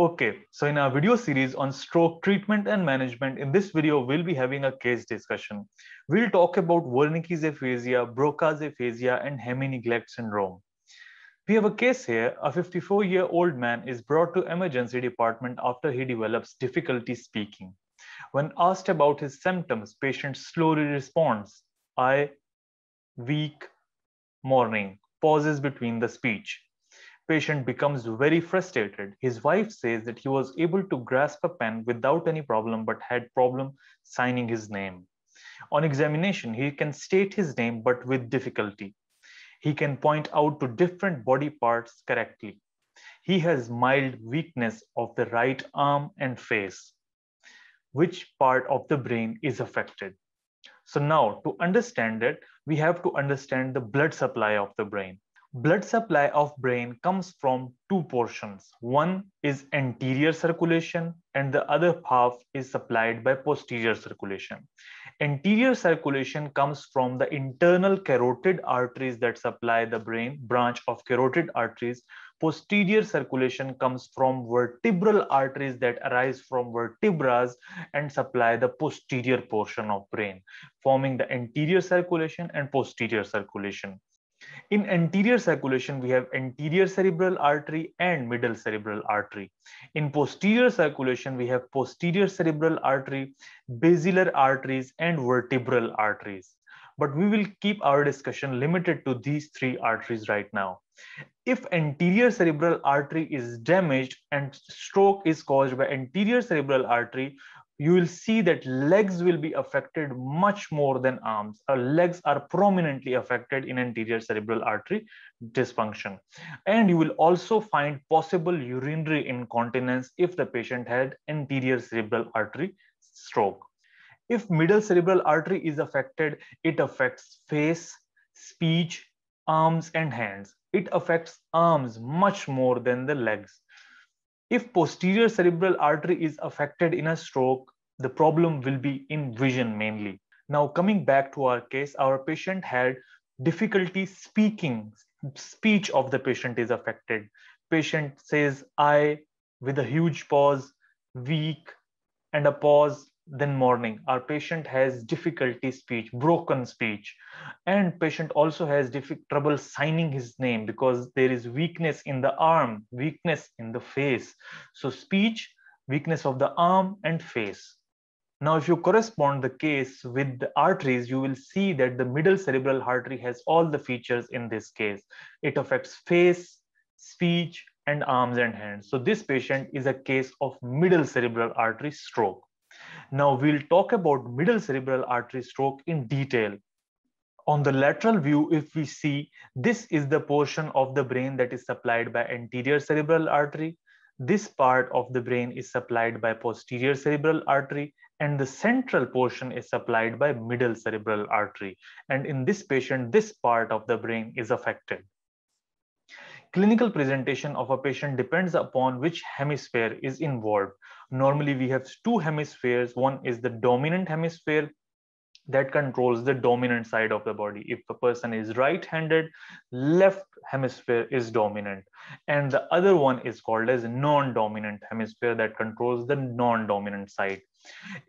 Okay, so in our video series on stroke treatment and management, in this video, we'll be having a case discussion. We'll talk about Wernicke's aphasia, Broca's aphasia, and hemineglect syndrome. We have a case here. A 54-year-old man is brought to emergency department after he develops difficulty speaking. When asked about his symptoms, patient slowly responds, I, weak, morning, pauses between the speech. Patient becomes very frustrated. His wife says that he was able to grasp a pen without any problem but had problem signing his name. On examination, he can state his name but with difficulty. He can point out to different body parts correctly. He has mild weakness of the right arm and face. Which part of the brain is affected? So now to understand it, we have to understand the blood supply of the brain blood supply of brain comes from two portions. One is anterior circulation and the other half is supplied by posterior circulation. Anterior circulation comes from the internal carotid arteries that supply the brain, branch of carotid arteries. Posterior circulation comes from vertebral arteries that arise from vertebras and supply the posterior portion of brain, forming the anterior circulation and posterior circulation. In anterior circulation, we have anterior cerebral artery and middle cerebral artery. In posterior circulation, we have posterior cerebral artery, basilar arteries, and vertebral arteries. But we will keep our discussion limited to these three arteries right now. If anterior cerebral artery is damaged and stroke is caused by anterior cerebral artery, you will see that legs will be affected much more than arms. Our legs are prominently affected in anterior cerebral artery dysfunction. And you will also find possible urinary incontinence if the patient had anterior cerebral artery stroke. If middle cerebral artery is affected, it affects face, speech, arms, and hands. It affects arms much more than the legs. If posterior cerebral artery is affected in a stroke, the problem will be in vision mainly. Now, coming back to our case, our patient had difficulty speaking. Speech of the patient is affected. Patient says I with a huge pause, weak, and a pause, then morning. Our patient has difficulty speech, broken speech, and patient also has difficulty trouble signing his name because there is weakness in the arm, weakness in the face. So speech, weakness of the arm and face. Now, if you correspond the case with the arteries, you will see that the middle cerebral artery has all the features in this case. It affects face, speech, and arms and hands. So this patient is a case of middle cerebral artery stroke. Now we'll talk about middle cerebral artery stroke in detail. On the lateral view, if we see, this is the portion of the brain that is supplied by anterior cerebral artery. This part of the brain is supplied by posterior cerebral artery and the central portion is supplied by middle cerebral artery. And in this patient, this part of the brain is affected. Clinical presentation of a patient depends upon which hemisphere is involved. Normally, we have two hemispheres. One is the dominant hemisphere that controls the dominant side of the body. If the person is right handed, left hemisphere is dominant. And the other one is called as non dominant hemisphere that controls the non dominant side.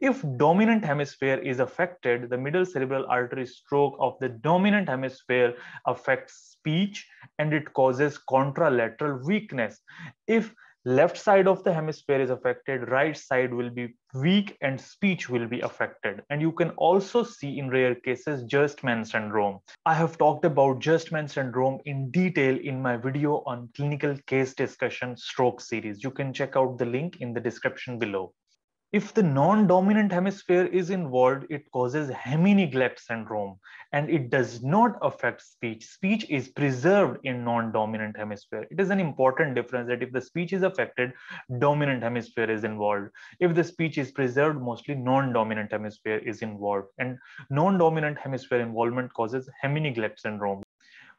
If dominant hemisphere is affected, the middle cerebral artery stroke of the dominant hemisphere affects speech and it causes contralateral weakness. If left side of the hemisphere is affected right side will be weak and speech will be affected and you can also see in rare cases Gerstmann syndrome i have talked about Gerstmann syndrome in detail in my video on clinical case discussion stroke series you can check out the link in the description below if the non-dominant hemisphere is involved it causes hemineglect syndrome and it does not affect speech speech is preserved in non-dominant hemisphere it is an important difference that if the speech is affected dominant hemisphere is involved if the speech is preserved mostly non-dominant hemisphere is involved and non-dominant hemisphere involvement causes hemineglect syndrome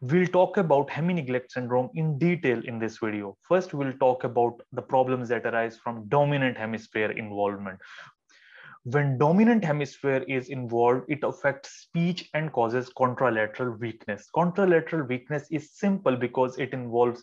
We'll talk about hemi-neglect syndrome in detail in this video. First, we'll talk about the problems that arise from dominant hemisphere involvement. When dominant hemisphere is involved, it affects speech and causes contralateral weakness. Contralateral weakness is simple because it involves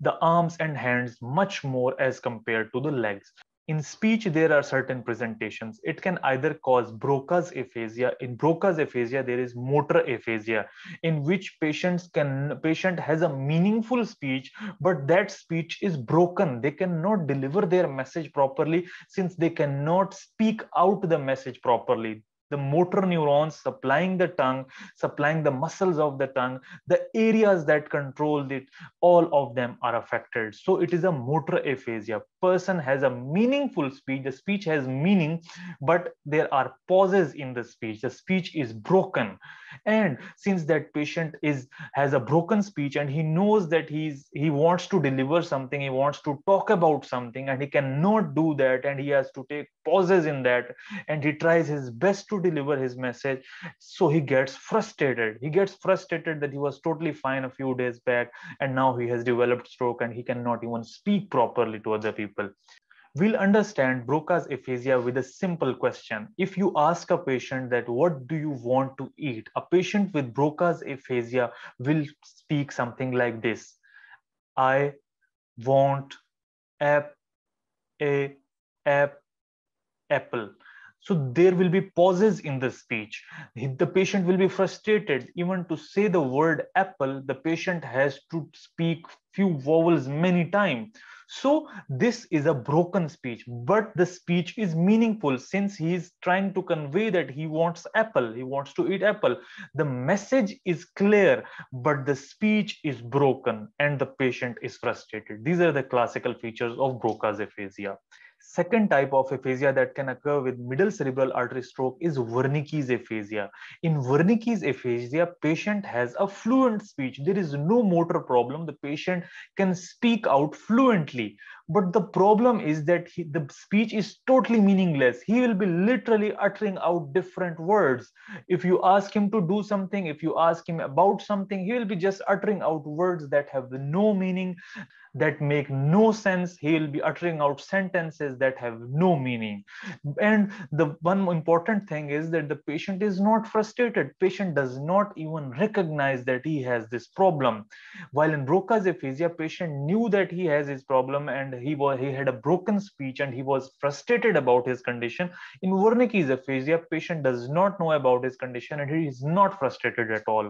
the arms and hands much more as compared to the legs in speech there are certain presentations it can either cause broca's aphasia in broca's aphasia there is motor aphasia in which patients can patient has a meaningful speech but that speech is broken they cannot deliver their message properly since they cannot speak out the message properly the motor neurons supplying the tongue, supplying the muscles of the tongue, the areas that control it, all of them are affected. So it is a motor aphasia. Person has a meaningful speech, the speech has meaning, but there are pauses in the speech. The speech is broken. And since that patient is has a broken speech and he knows that he's he wants to deliver something, he wants to talk about something, and he cannot do that, and he has to take pauses in that, and he tries his best to deliver his message so he gets frustrated he gets frustrated that he was totally fine a few days back and now he has developed stroke and he cannot even speak properly to other people we'll understand Broca's aphasia with a simple question. If you ask a patient that what do you want to eat, a patient with Broca's aphasia will speak something like this. I want a a apple. So there will be pauses in the speech. The patient will be frustrated. Even to say the word apple, the patient has to speak few vowels many times. So this is a broken speech, but the speech is meaningful since he is trying to convey that he wants apple, he wants to eat apple. The message is clear, but the speech is broken and the patient is frustrated. These are the classical features of Broca's aphasia second type of aphasia that can occur with middle cerebral artery stroke is Wernicke's aphasia. In Wernicke's aphasia, patient has a fluent speech. There is no motor problem. The patient can speak out fluently but the problem is that he, the speech is totally meaningless he will be literally uttering out different words if you ask him to do something if you ask him about something he will be just uttering out words that have no meaning that make no sense he will be uttering out sentences that have no meaning and the one important thing is that the patient is not frustrated patient does not even recognize that he has this problem while in broca's aphasia patient knew that he has his problem and he was he had a broken speech and he was frustrated about his condition in wernicke's aphasia patient does not know about his condition and he is not frustrated at all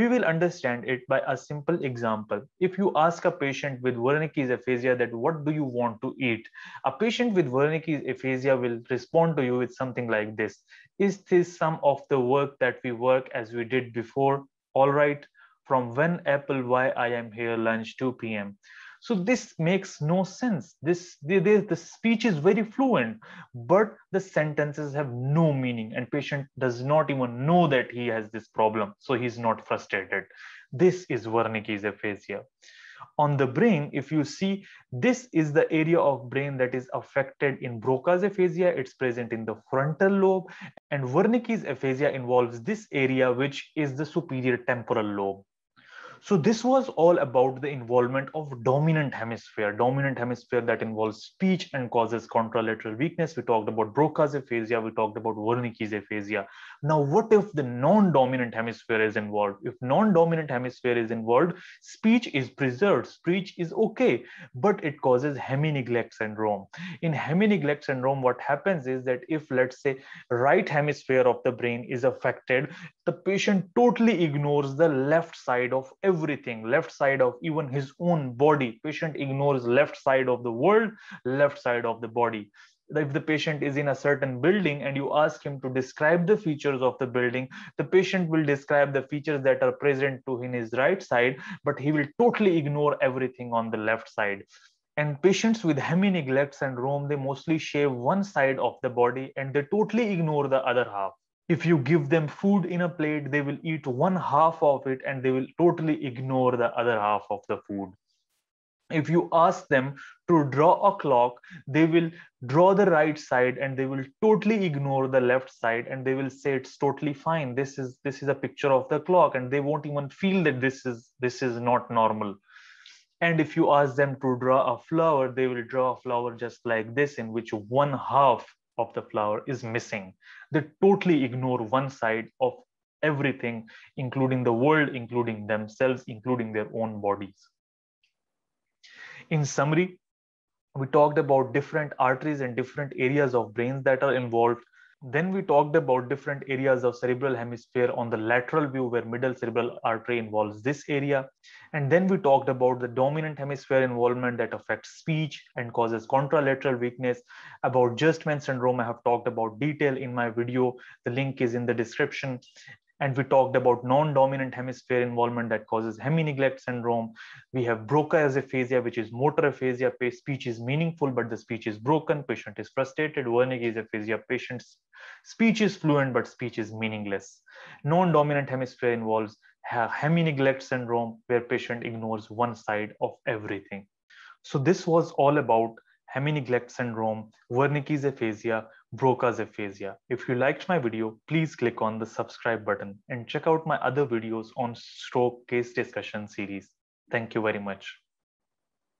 we will understand it by a simple example if you ask a patient with wernicke's aphasia that what do you want to eat a patient with wernicke's aphasia will respond to you with something like this is this some of the work that we work as we did before all right from when apple why i am here lunch 2 p.m so this makes no sense. This the, the, the speech is very fluent, but the sentences have no meaning and patient does not even know that he has this problem. So he's not frustrated. This is Wernicke's aphasia. On the brain, if you see, this is the area of brain that is affected in Broca's aphasia. It's present in the frontal lobe and Wernicke's aphasia involves this area, which is the superior temporal lobe. So this was all about the involvement of dominant hemisphere, dominant hemisphere that involves speech and causes contralateral weakness. We talked about Broca's aphasia, we talked about Wernicke's aphasia. Now, what if the non-dominant hemisphere is involved? If non-dominant hemisphere is involved, speech is preserved, speech is okay, but it causes hemineglect syndrome. In hemineglect syndrome, what happens is that if let's say right hemisphere of the brain is affected, the patient totally ignores the left side of every everything left side of even his own body patient ignores left side of the world left side of the body if the patient is in a certain building and you ask him to describe the features of the building, the patient will describe the features that are present to in his right side, but he will totally ignore everything on the left side. And patients with hemi and syndrome, they mostly shave one side of the body and they totally ignore the other half if you give them food in a plate they will eat one half of it and they will totally ignore the other half of the food if you ask them to draw a clock they will draw the right side and they will totally ignore the left side and they will say it's totally fine this is this is a picture of the clock and they won't even feel that this is this is not normal and if you ask them to draw a flower they will draw a flower just like this in which one half of the flower is missing. They totally ignore one side of everything, including the world, including themselves, including their own bodies. In summary, we talked about different arteries and different areas of brains that are involved then we talked about different areas of cerebral hemisphere on the lateral view where middle cerebral artery involves this area and then we talked about the dominant hemisphere involvement that affects speech and causes contralateral weakness about just men syndrome i have talked about detail in my video the link is in the description and we talked about non-dominant hemisphere involvement that causes hemineglect syndrome. We have Broca's aphasia, which is motor aphasia. Speech is meaningful, but the speech is broken. Patient is frustrated. Wernicke's aphasia. Patient's speech is fluent, but speech is meaningless. Non-dominant hemisphere involves hemineglect syndrome, where patient ignores one side of everything. So this was all about hemineglect syndrome, Wernicke's aphasia, Broca's aphasia. If you liked my video, please click on the subscribe button and check out my other videos on stroke case discussion series. Thank you very much.